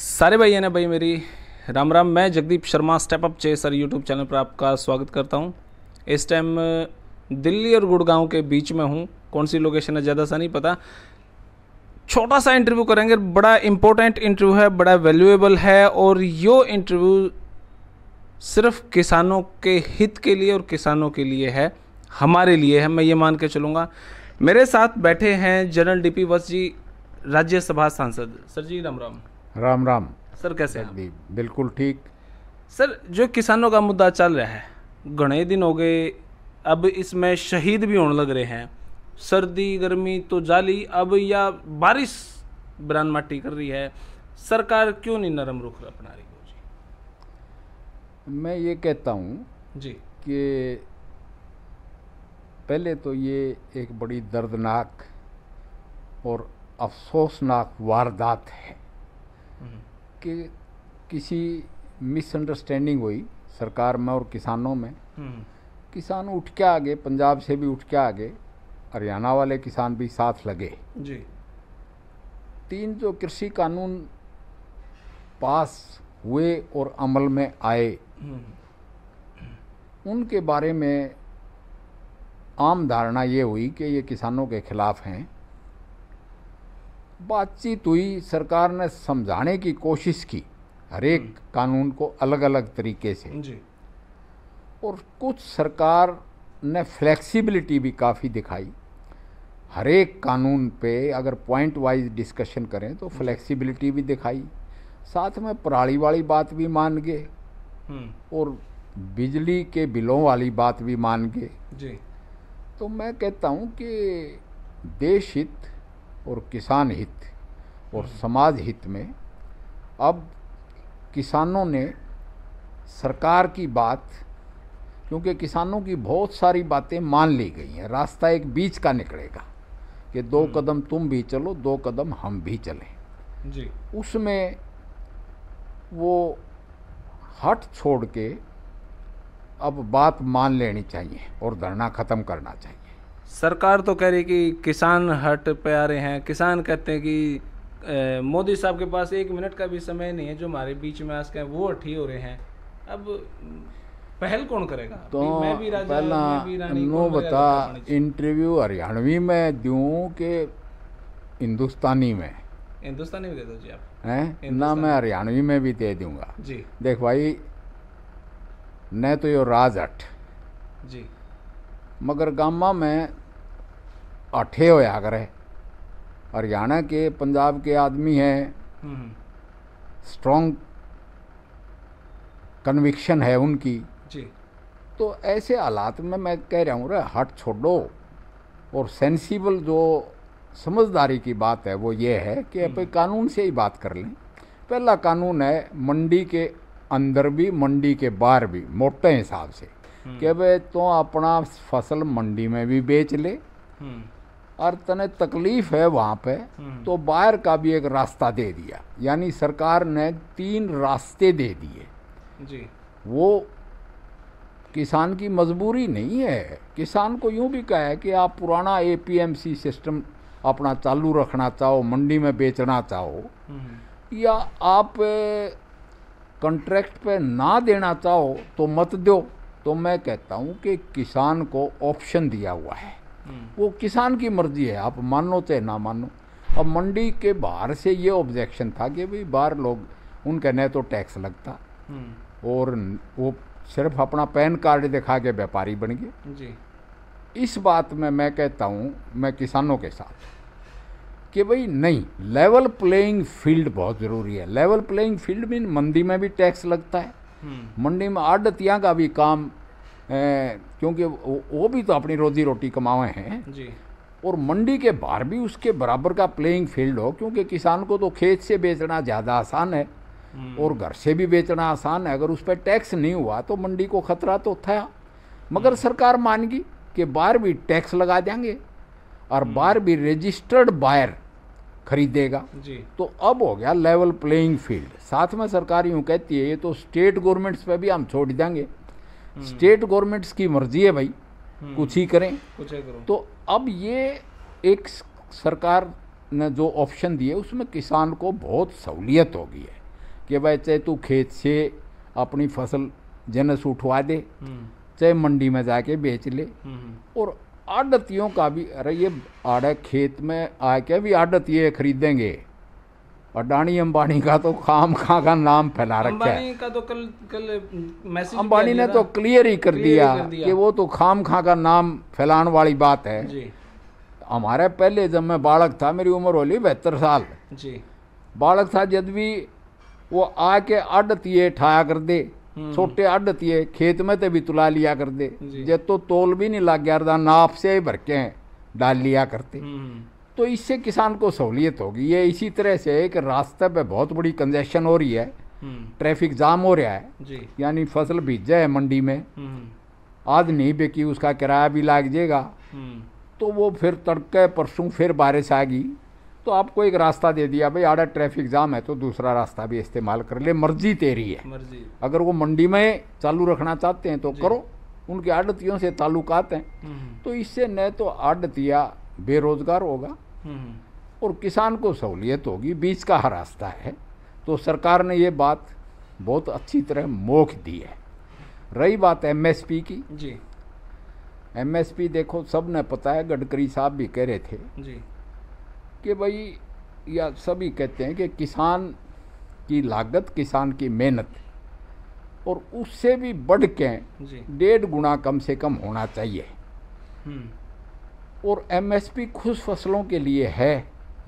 सारे भाई ना भाई मेरी राम राम मैं जगदीप शर्मा स्टेप अप चे सर यूट्यूब चैनल पर आपका स्वागत करता हूँ इस टाइम दिल्ली और गुड़गांव के बीच में हूँ कौन सी लोकेशन है ज़्यादा सा नहीं पता छोटा सा इंटरव्यू करेंगे बड़ा इम्पोर्टेंट इंटरव्यू है बड़ा वैल्यूएबल है और यो इंटरव्यू सिर्फ किसानों के हित के लिए और किसानों के लिए है हमारे लिए है मैं ये मान के चलूँगा मेरे साथ बैठे हैं general D P Vats ji Rajya Sabha सांसद सर जी राम राम राम राम सर कैसे हैं बिल्कुल ठीक सर जो किसानों का मुद्दा चल रहा है घने दिन हो गए अब इसमें शहीद भी होने लग रहे हैं सर्दी गर्मी तो जाली अब या बारिश बरान माटी कर रही है सरकार क्यों नहीं नरम रुख अपना रही जी मैं ये कहता हूँ जी कि पहले तो ये एक बड़ी दर्दनाक और अफसोसनाक वारदात है हम्म। कि किसी मिसअंडरस्टैंडिंग हुई सरकार में और किसानों में हम्म। किसान उठ के आगे पंजाब से भी उठ के आगे हरियाणा वाले किसान भी साथ लगे जी तीन जो कृषि कानून पास हुए और अमल में आए हम्म। उनके बारे में आम धारणा ये हुई कि ये किसानों के खिलाफ हैं बातचीत हुई सरकार ने समझाने की कोशिश की हर एक हम्म। कानून को अलग अलग तरीके से जी और कुछ सरकार ने फ्लेक्सिबिलिटी भी काफ़ी दिखाई हर एक कानून पे अगर पॉइंट वाइज डिस्कशन करें तो फ्लेक्सिबिलिटी भी दिखाई साथ में पराली वाली बात भी मान गए हम्म। और बिजली के बिलों वाली बात भी मान गए जी तो मैं कहता हूँ कि देश हित और किसान हित और समाज हित में अब किसानों ने सरकार की बात क्योंकि किसानों की बहुत सारी बातें मान ली गई हैं रास्ता एक बीच का निकलेगा कि दो हम्म। कदम तुम भी चलो दो कदम हम भी चलें जी उसमें वो हट छोड़ के अब बात मान लेनी चाहिए और धरना ख़त्म करना चाहिए सरकार तो कह रही कि किसान हट पे आ रहे हैं किसान कहते हैं कि मोदी साहब के पास एक मिनट का भी समय नहीं है जो हमारे बीच में आज वो अठी हो रहे हैं अब पहल कौन करेगा तो मैं भी राजा, पहला मैं भी नो बता इंटरव्यू हरियाणवी में दू के हिंदुस्तानी में हिंदुस्तानी में दे दो जी आप हैं ना मैं हरियाणवी में भी दे दूंगा जी देख भाई न तो यो राज हट जी मगर गामा में अठे होया करे हरियाणा के पंजाब के आदमी हैं स्ट्रॉन्ग कन्विक्शन है उनकी जी तो ऐसे हालात में मैं कह रहा हूँ रे हट छोड़ो और सेंसिबल जो समझदारी की बात है वो ये है कि अपने हम्म। कानून से ही बात कर लें पहला कानून है मंडी के अंदर भी मंडी के बाहर भी मोटे हिसाब से हम्म। कि भाई तो अपना फसल मंडी में भी बेच ले हम्म। और तने तकलीफ है वहाँ पे हम्म। तो बाहर का भी एक रास्ता दे दिया यानी सरकार ने तीन रास्ते दे दिए जी वो किसान की मजबूरी नहीं है किसान को यूं भी कहा है कि आप पुराना एपीएमसी सिस्टम अपना चालू रखना चाहो मंडी में बेचना चाहो हम्म। या आप कॉन्ट्रैक्ट पे ना देना चाहो तो मत दो तो मैं कहता हूँ कि किसान को ऑप्शन दिया हुआ है वो किसान की मर्जी है आप मानो चाहे तो ना मानो अब मंडी के बाहर से ये ऑब्जेक्शन था कि भाई बाहर लोग उनका न तो टैक्स लगता हम्म। और वो सिर्फ अपना पैन कार्ड दिखा के व्यापारी बन गए इस बात में मैं कहता हूँ मैं किसानों के साथ कि भाई नहीं लेवल प्लेइंग फील्ड बहुत ज़रूरी है level playing field mean mandi में भी टैक्स लगता है हम्म। मंडी में आड़तियाँ का भी काम क्योंकि वो भी तो अपनी रोजी रोटी कमावे हैं और मंडी के बाहर भी उसके बराबर का प्लेइंग फील्ड हो क्योंकि किसान को तो खेत से बेचना ज़्यादा आसान है हम्म। और घर से भी बेचना आसान है अगर उस पर टैक्स नहीं हुआ तो मंडी को खतरा तो था मगर हम्म। सरकार मानगी कि बाहर भी टैक्स लगा देंगे और हम्म। बाहर भी रजिस्टर्ड बायर खरीदेगा जी तो अब हो गया लेवल प्लेइंग फील्ड साथ में सरकार यूँ कहती है ये तो स्टेट गवर्नमेंट्स पे भी हम छोड़ देंगे स्टेट गवर्नमेंट्स की मर्जी है भाई हम्म। कुछ ही करें कुछ ही करो तो अब ये एक सरकार ने जो ऑप्शन दिए उसमें किसान को बहुत सहूलियत होगी है कि भाई चाहे तू खेत से अपनी फसल जनस उठवा दे हम्म। चाहे मंडी में जाके बेच ले हम्म। और आड़तियों का भी अरे ये आड़े खेत में आके भी आड़त ये खरीदेंगे और डाणी अंबानी का तो खाम खां का नाम फैला रखा है का तो कल कल मैसेज अंबानी ने तो क्लियर ही कर दिया, कर दिया कि वो तो खाम खां का नाम फैलाने वाली बात है हमारे पहले जब मैं बालक था मेरी उम्र होली बहत्तर साल जी बालक था जब भी वो आके अड तिए ठाया कर दे हम्म। छोटे अड तिए खेत में तो भी तुला लिया कर दे जब तो तोल भी नहीं लाग गया नाप से ही भर के डाल लिया करते हम्म। तो इससे किसान को सहूलियत होगी ये इसी तरह से एक रास्ते पे बहुत बड़ी कंजेशन हो रही है हम्म। ट्रैफिक जाम हो रहा है यानी फसल भीज है मंडी में हम्म। आज नहीं बेकी उसका किराया भी लाग जाएगा हम्म। तो वो फिर तड़के परसों फिर बारिश आ गई तो आपको एक रास्ता दे दिया भाई आड़ा ट्रैफिक जाम है तो दूसरा रास्ता भी इस्तेमाल कर ले मर्जी तेरी है मर्जी अगर वो मंडी में चालू रखना चाहते हैं तो करो उनके आड़तियों से ताल्लुकात हैं तो इससे न तो आड़तिया बेरोजगार होगा हम्म। और किसान को सहूलियत होगी बीच का हर रास्ता है तो सरकार ने ये बात बहुत अच्छी तरह मोख दी है रही बात एमएसपी की जी एमएसपी देखो सब ने पता है गडकरी साहब भी कह रहे थे जी कि भाई या सभी कहते हैं कि किसान की लागत किसान की मेहनत और उससे भी बढ़ के डेढ़ गुना कम से कम होना चाहिए हम्म। और एमएसपी खुश फसलों के लिए है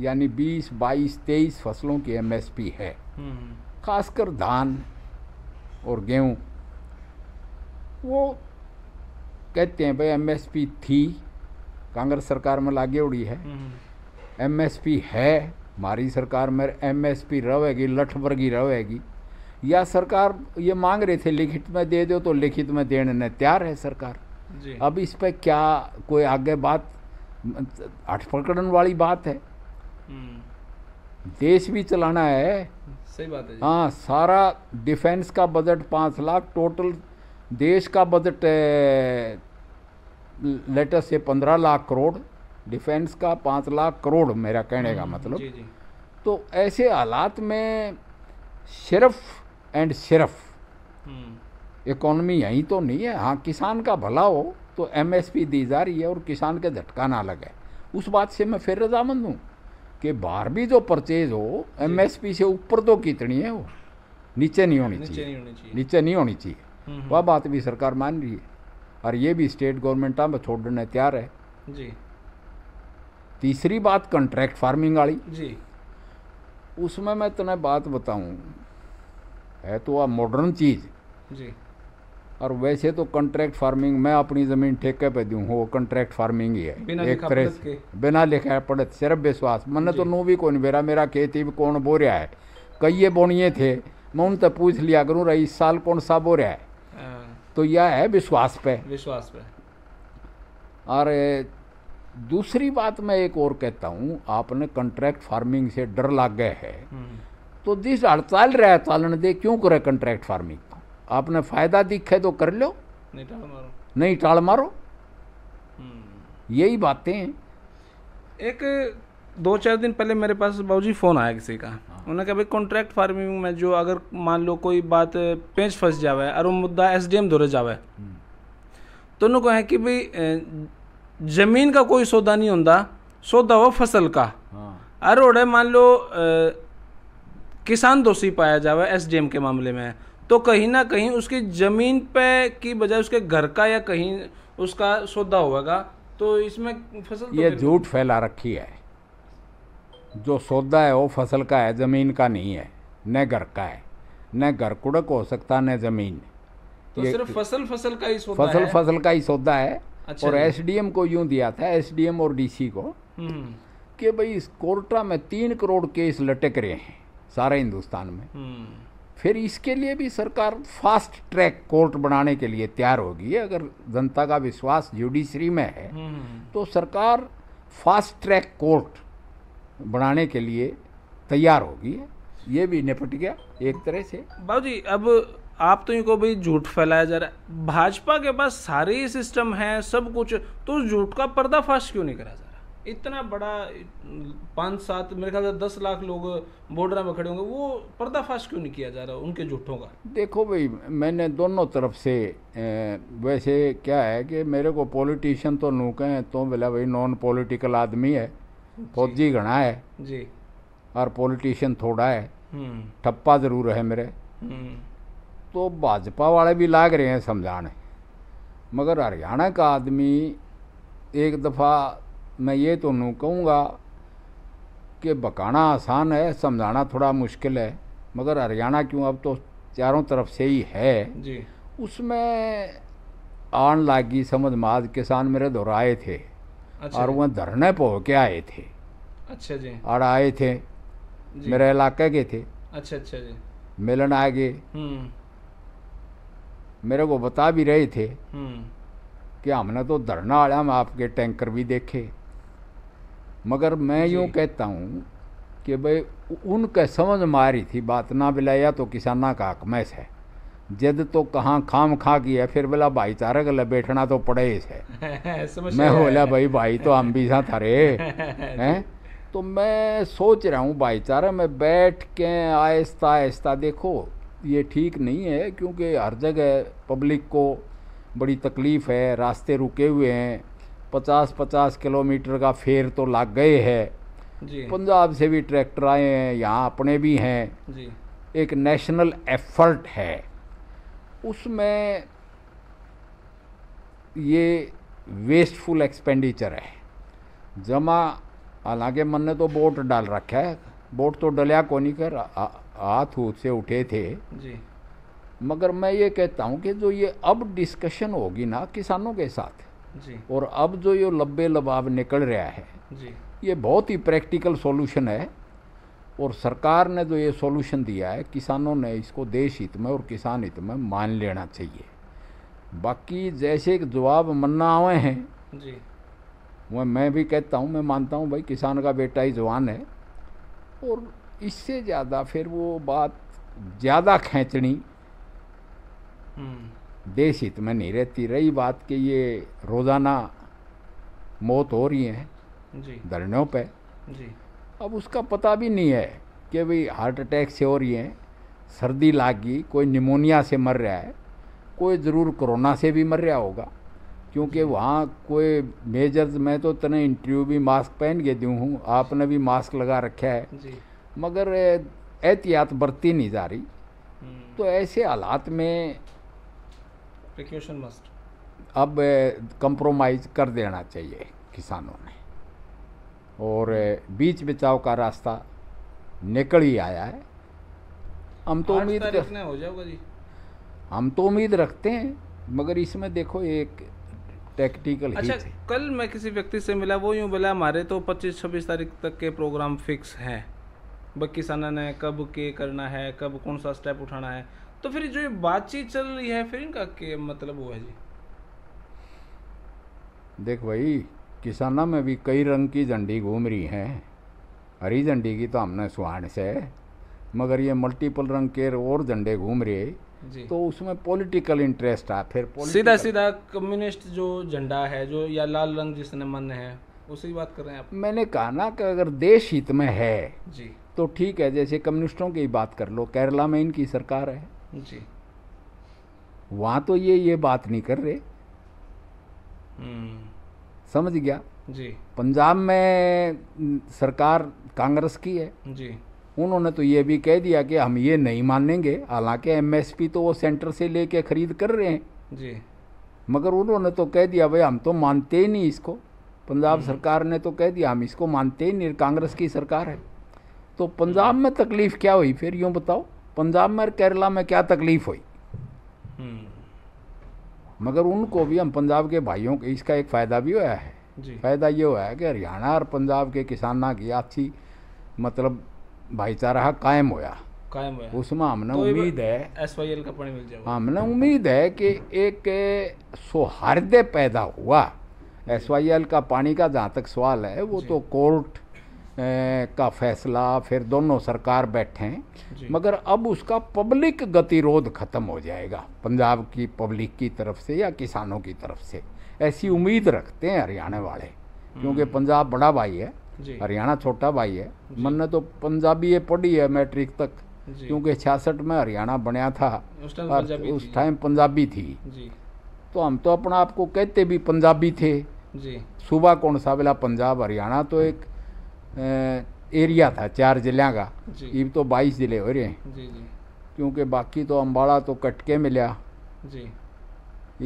यानी बीस बाईस तेईस फसलों की एमएसपी है हम्म। खासकर धान और गेहूँ वो कहते हैं भाई एमएसपी थी कांग्रेस सरकार में लागे उड़ी है एमएसपी हम्म। है हमारी सरकार में एमएसपी रहेगी लठबरगी रहेगी या सरकार ये मांग रहे थे लिखित में दे दो तो लिखित में देने तैयार है सरकार जी। अब इस पर क्या कोई आगे बात अठ प्रकरण वाली बात है हम्म। देश भी चलाना है सही बात है हाँ सारा डिफेंस का बजट पाँच लाख टोटल देश का बजट लेटर से पंद्रह लाख करोड़ डिफेंस का पाँच लाख करोड़ मेरा कहने का हम्म, मतलब जी जी। तो ऐसे हालात में सिर्फ एंड सिर्फ इकोनॉमी हम्म। यहीं तो नहीं है हाँ किसान का भला हो तो एमएसपी दी जा रही है और किसान के झटका ना लगे उस बात से मैं फिर रजामंद हूँ कि भी जो परचेज हो एमएसपी से ऊपर तो कितनी है वो नीचे नहीं होनी चाहिए नीचे नहीं होनी चाहिए हम्म, हम्म। वह बात भी सरकार मान रही है और ये भी स्टेट गवर्नमेंट में छोड़ने तैयार है जी तीसरी बात कॉन्ट्रैक्ट फार्मिंग वाली उसमें मैं तुम्हें बात बताऊं है तो वह मॉडर्न चीज़ जी और वैसे तो कॉन्ट्रैक्ट फार्मिंग मैं अपनी ज़मीन ठेके पे दूँ वो कॉन्ट्रैक्ट फार्मिंग ही है एक तरह बिना लिखा है पढ़त सिर्फ विश्वास मन तो नू भी कौन मेरा मेरा खेती भी कौन बो रहा है कई बोनिए थे मैं उनसे पूछ लिया करूँ रही इस साल कौन सा बो रहा है हाँ। तो यह है विश्वास पे विश्वास पे और दूसरी बात मैं एक और कहता हूँ आपने कॉन्ट्रैक्ट फार्मिंग से डर लाग गए है हम्म। तो दिस हड़ताल रहा चालन दे क्यों करे कॉन्ट्रैक्ट फार्मिंग आपने फायदा दिखे तो कर लो नहीं टाल मारो नहीं टाल मारो हम्म। यही बातें हैं एक दो चार दिन पहले मेरे पास बाबूजी फ़ोन आया किसी का हाँ। उन्होंने कहा भाई कॉन्ट्रैक्ट फार्मिंग में जो अगर मान लो कोई बात पेंच फंस जावे और वो मुद्दा एस डी एम धोरे जावे हम्म। तो उन्होंने कहा कि भाई जमीन का कोई सौदा नहीं होता सौदा हो फसल का हाँ। अरे मान लो किसान दोषी पाया जावे एस डी एम के मामले में तो कहीं ना कहीं उसकी ज़मीन पे की बजाय उसके घर का या कहीं उसका सौदा होगा तो इसमें फसल तो ये झूठ फैला रखी है जो सौदा है वो फसल का है ज़मीन का नहीं है न घर का है न घर कुड़क हो सकता न ज़मीन तो सिर्फ फसल फसल का ही सौदा फसल है? फसल का ही सौदा है अच्छा और एसडीएम को यूं दिया था एसडीएम और डीसी को हम्म। कि भाई इस कोर्टा में तीन करोड़ केस लटक रहे हैं सारे हिंदुस्तान में हम्म। फिर इसके लिए भी सरकार फास्ट ट्रैक कोर्ट बनाने के लिए तैयार होगी अगर जनता का विश्वास जुडिशरी में है हम्म, हम्म। तो सरकार फास्ट ट्रैक कोर्ट बनाने के लिए तैयार होगी ये भी निपट गया एक तरह से बाबू जी अब आप तो इनको भी झूठ फैलाया जा रहा है भाजपा के पास सारे सिस्टम है सब कुछ तो झूठ का पर्दाफाश क्यों नहीं करा जा इतना बड़ा पाँच सात मेरे ख्याल से दस लाख लोग बॉर्डर में खड़े होंगे वो पर्दाफाश क्यों नहीं किया जा रहा उनके झूठों का देखो भाई मैंने दोनों तरफ से वैसे क्या है कि मेरे को पॉलिटिशियन तो नूके हैं तो बोला भाई नॉन पॉलिटिकल आदमी है फौजी घना है जी और पॉलिटिशियन थोड़ा है हम्म। ठप्पा ज़रूर है मेरे हम्म। तो भाजपा वाले भी लाग रहे हैं समझाने मगर हरियाणा का आदमी एक दफ़ा मैं ये तो नू कहूँगा कि बकाना आसान है समझाना थोड़ा मुश्किल है मगर हरियाणा क्यों अब तो चारों तरफ से ही है जी उसमें आन लागी समझ माज किसान मेरे आए थे अच्छा और वह धरने पर के आए थे अच्छा जी और आए थे मेरे इलाके के थे अच्छा अच्छा जी मिलन आ गए हम्म। मेरे को बता भी रहे थे हम्म। कि हमने तो धरना आया हम आपके टैंकर भी देखे मगर मैं यूँ कहता हूँ कि भाई उनके समझ मारी थी बात ना बिलाया तो किसाना का हकमैस है जद तो कहाँ खाम खा की है फिर बोला भाईचारा गला बैठना तो पड़े से मैं बोला भाई भाई तो हम भी साथ रे हैं तो मैं सोच रहा हूँ भाईचारा में बैठ के आहिस्ता आहिस्ता देखो ये ठीक नहीं है क्योंकि हर जगह पब्लिक को बड़ी तकलीफ़ है रास्ते रुके हुए हैं पचास पचास किलोमीटर का फेर तो लग गए है पंजाब से भी ट्रैक्टर आए हैं यहाँ अपने भी हैं एक नेशनल एफर्ट है उसमें ये वेस्टफुल एक्सपेंडिचर है जमा हालांकि मन ने तो बोट डाल रखा है बोट तो डलिया को नहीं कर हाथ हूथ से उठे थे जी मगर मैं ये कहता हूँ कि जो ये अब डिस्कशन होगी ना किसानों के साथ और अब जो ये लब्बे लबाब निकल रहा है जी ये बहुत ही प्रैक्टिकल सॉल्यूशन है और सरकार ने जो ये सॉल्यूशन दिया है किसानों ने इसको देश हित में और किसान हित में मान लेना चाहिए बाकी जैसे जवाब मन्ना आए हैं वह मैं भी कहता हूँ मैं मानता हूँ भाई किसान का बेटा ही जवान है और इससे ज़्यादा फिर वो बात ज़्यादा खींचनी हम्म। देश हित में नहीं रहती रही बात कि ये रोज़ाना मौत हो रही है धरणों पर अब उसका पता भी नहीं है कि भाई हार्ट अटैक से हो रही है सर्दी लागी कोई निमोनिया से मर रहा है कोई ज़रूर कोरोना से भी मर रहा होगा क्योंकि वहाँ कोई मेजर्स मैं तो इतने इंटरव्यू भी मास्क पहन के दूँ हूँ आपने भी मास्क लगा रखा है मगर एहतियात बरती नहीं जा रही हम्म। तो ऐसे हालात में प्रिक्यूशन मस्ट अब कंप्रोमाइज़ कर देना चाहिए किसानों ने और बीच बचाव का रास्ता निकल ही आया है हम तो उम्मीद हो जाएगा जी हम तो उम्मीद रखते हैं मगर इसमें देखो एक टेक्टिकल अच्छा कल मैं किसी व्यक्ति से मिला वो यूँ बोला हमारे तो 25-26 तारीख तक के प्रोग्राम फिक्स हैं बाकी साना ने कब के करना है कब कौन सा स्टेप उठाना है तो फिर जो बातचीत चल रही है फिर इनका के मतलब है जी देख भाई किसाना में भी कई रंग की झंडी घूम रही हैं हरी झंडी की तो हमने सुहाण से मगर ये मल्टीपल रंग के और झंडे घूम रहे तो उसमें पॉलिटिकल इंटरेस्ट आ फिर सीधा सीधा कम्युनिस्ट जो झंडा है जो या लाल रंग जिसने मन है उसी बात कर रहे हैं आप मैंने कहा ना कि अगर देश हित में है जी तो ठीक है जैसे कम्युनिस्टों की बात कर लो केरला में इनकी सरकार है जी वहाँ तो ये ये बात नहीं कर रहे हम्म। समझ गया जी पंजाब में सरकार कांग्रेस की है जी उन्होंने तो ये भी कह दिया कि हम ये नहीं मानेंगे हालांकि एमएसपी तो वो सेंटर से लेके खरीद कर रहे हैं जी मगर उन्होंने तो कह दिया भाई हम तो मानते ही नहीं इसको पंजाब हम्म। सरकार ने तो कह दिया हम इसको मानते ही नहीं कांग्रेस की सरकार है तो हम्म। पंजाब में तकलीफ क्या हुई फिर यूँ बताओ पंजाब में और केरला में क्या तकलीफ हुई हम्म। मगर उनको भी हम पंजाब के भाइयों के इसका एक फ़ायदा भी हुआ है फ़ायदा ये हुआ है कि हरियाणा और पंजाब के किसाना की अच्छी मतलब भाईचारा कायम होया कायम होया उसमें हमने तो उम्मीद है एस वाई एल का पानी मिल जाएगा हमने उम्मीद है कि एक सौहार्द पैदा हुआ एस वाई एल का पानी का जहाँ तक सवाल है वो तो कोर्ट का फैसला फिर दोनों सरकार बैठे हैं मगर अब उसका पब्लिक गतिरोध ख़त्म हो जाएगा पंजाब की पब्लिक की तरफ से या किसानों की तरफ से ऐसी उम्मीद रखते हैं हरियाणा वाले क्योंकि हम्म। पंजाब बड़ा भाई है हरियाणा छोटा भाई है मन ने तो पंजाबी ये पढ़ी है मैट्रिक तक क्योंकि छियासठ में हरियाणा बनया था उस टाइम पंजाबी थी तो हम तो अपना आपको कहते भी पंजाबी थे सुबह कौन सा वाला पंजाब हरियाणा तो एक एरिया था चार जिले का इब तो बाईस जिले हो रहे हैं क्योंकि बाकी तो अम्बाड़ा तो कटके मिला जी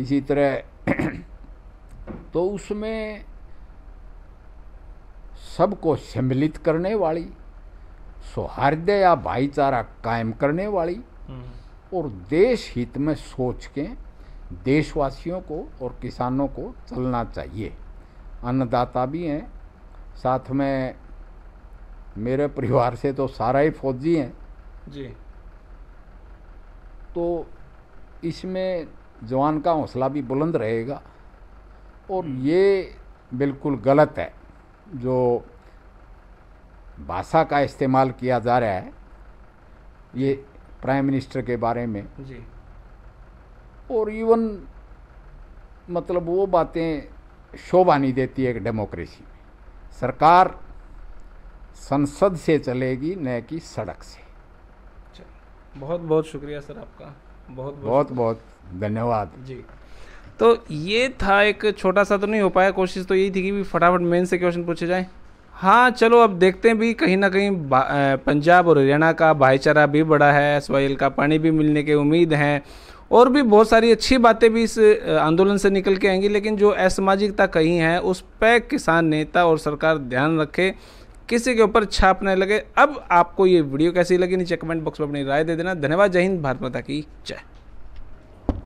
इसी तरह तो उसमें सबको सम्मिलित करने वाली सौहार्द या भाईचारा कायम करने वाली हम्म। और देश हित में सोच के देशवासियों को और किसानों को चलना चाहिए अन्नदाता भी हैं साथ में मेरे परिवार से तो सारा ही फौजी हैं जी तो इसमें जवान का हौसला भी बुलंद रहेगा और हम्म। ये बिल्कुल गलत है जो भाषा का इस्तेमाल किया जा रहा है ये प्राइम मिनिस्टर के बारे में जी और इवन मतलब वो बातें शोभा नहीं देती है एक डेमोक्रेसी में सरकार संसद से चलेगी न कि सड़क से बहुत बहुत शुक्रिया सर आपका बहुत बहुत बहुत धन्यवाद जी तो ये था एक छोटा सा तो नहीं हो पाया कोशिश तो यही थी कि फटाफट मेन से क्वेश्चन पूछे जाए हाँ चलो अब देखते हैं भी कहीं ना कहीं पंजाब और हरियाणा का भाईचारा भी बड़ा है एस का पानी भी मिलने के उम्मीद है और भी बहुत सारी अच्छी बातें भी इस आंदोलन से निकल के आएंगी लेकिन जो असामाजिकता कहीं है उस पर किसान नेता और सरकार ध्यान रखे किसी के ऊपर छापने लगे अब आपको ये वीडियो कैसी लगी नीचे कमेंट बॉक्स में अपनी राय दे देना धन्यवाद जय हिंद भारत माता की जय